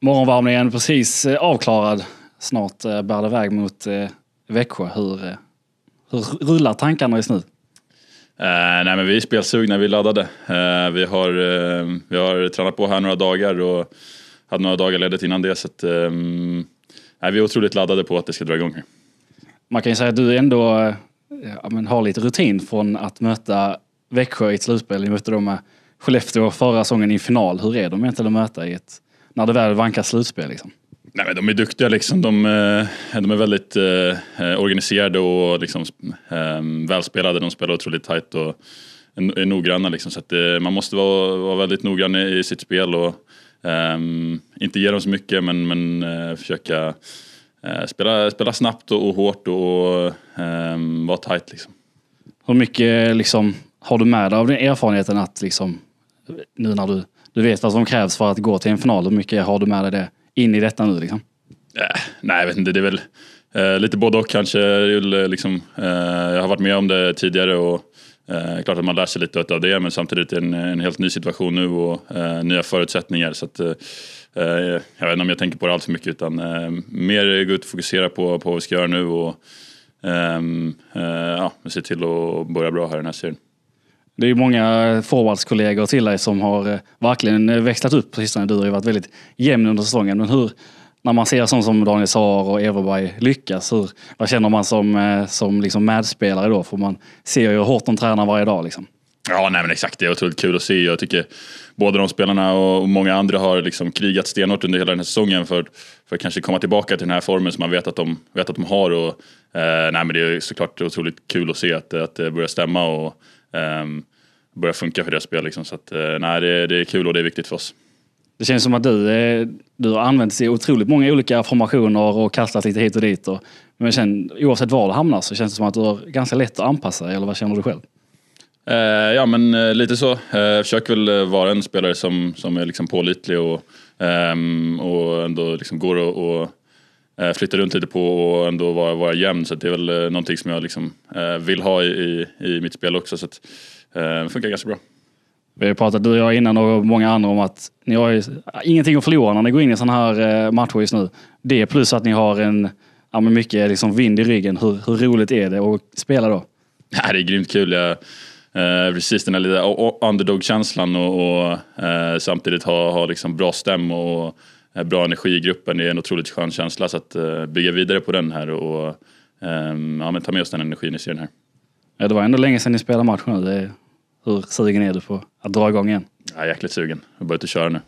Morgonvarmningen precis eh, avklarad. Snart eh, bär det iväg mot eh, Växjö. Hur, hur rullar tankarna just nu? Uh, nej men vi är spelsugna, vi är laddade. Uh, vi, har, uh, vi har tränat på här några dagar och hade några dagar ledigt innan det. Så att, um, nej, vi är otroligt laddade på att det ska dra igång. Man kan ju säga att du ändå ja, men har lite rutin från att möta Växjö i ett slutspel. Ni mötte dem med Skellefteå förra säsongen i final. Hur är de egentligen att möta i ett när det väl vankar slutspel. Liksom. Nej, men de är duktiga liksom. De, eh, de är väldigt eh, organiserade och liksom, eh, välspelade. De spelar otroligt tajt och är noggranna. Liksom. Så att, eh, man måste vara, vara väldigt noggrann i, i sitt spel och ehm, inte ge dem så mycket men, men eh, försöka eh, spela, spela snabbt och, och hårt och ehm, vara tajt. Liksom. Hur mycket liksom, har du med dig av den erfarenheten att liksom, nu när du du vet vad som krävs för att gå till en final. Hur mycket har du med dig det in i detta nu? Liksom? Äh, nej, jag vet inte. Det är väl eh, lite både och kanske. Eh, liksom, eh, jag har varit med om det tidigare och eh, klart att man lär sig lite av det. Men samtidigt är det en, en helt ny situation nu och eh, nya förutsättningar. Så att, eh, eh, jag vet inte om jag tänker på det allt för mycket utan mer gå ut och fokusera på, på vad vi ska göra nu och ehm, ja, se till att börja bra här i den här serien. Det är ju många forwardskollegor till dig som har eh, verkligen eh, växlat upp på sistone. Du har ju varit väldigt jämn under säsongen. Men hur, när man ser sånt som Daniel Saar och Everberg lyckas, hur, vad känner man som, eh, som liksom medspelare då? För man ser ju hur hårt de tränar varje dag. Liksom. Ja, nej men exakt. Det är otroligt kul att se. Jag tycker både de spelarna och många andra har liksom krigat stenhårt under hela den här säsongen för, för att kanske komma tillbaka till den här formen som man vet att de, vet att de har. Och, eh, nej men det är såklart otroligt kul att se att, att det börjar stämma. Och, um, börjar funka för deras spel. Liksom, så att, eh, nej, det, det, är kul och det är viktigt för oss. Det känns som att du, du har använt i otroligt många olika formationer och kastat lite hit och dit. Och, men sen, oavsett var du hamnar så känns det som att du har ganska lätt att anpassa dig, eller vad känner du själv? Eh, ja, men eh, lite så. Eh, försöker väl eh, vara en spelare som, som är liksom pålitlig och, ehm, och ändå liksom går och, och Eh, flytta runt lite på och ändå vara, vara jämn. Så det är väl eh, någonting som jag liksom, eh, vill ha i, i, mitt spel också. Så att, det funkar ganska bra. Vi har pratat, du och jag innan och många andra om att ni har ju, ingenting att förlora när ni går in i sådana här matcher just nu. Det plus att ni har en, ja, men mycket liksom vind i ryggen. Hur, hur roligt är det att spela då? Ja, det är grymt kul. Jag, eh, precis den här lilla underdog-känslan och, och eh, samtidigt ha, ha liksom bra stäm och här eh, bra energi i gruppen. Det är en otroligt skön känsla så att uh, bygga vidare på den här och um, ja, men ta med oss den energin i serien här. Ja, det var ändå länge sedan ni spelade matchen Hur sugen är du på att dra igång igen? Jag är jäkligt sugen. Jag börjar ut och köra nu.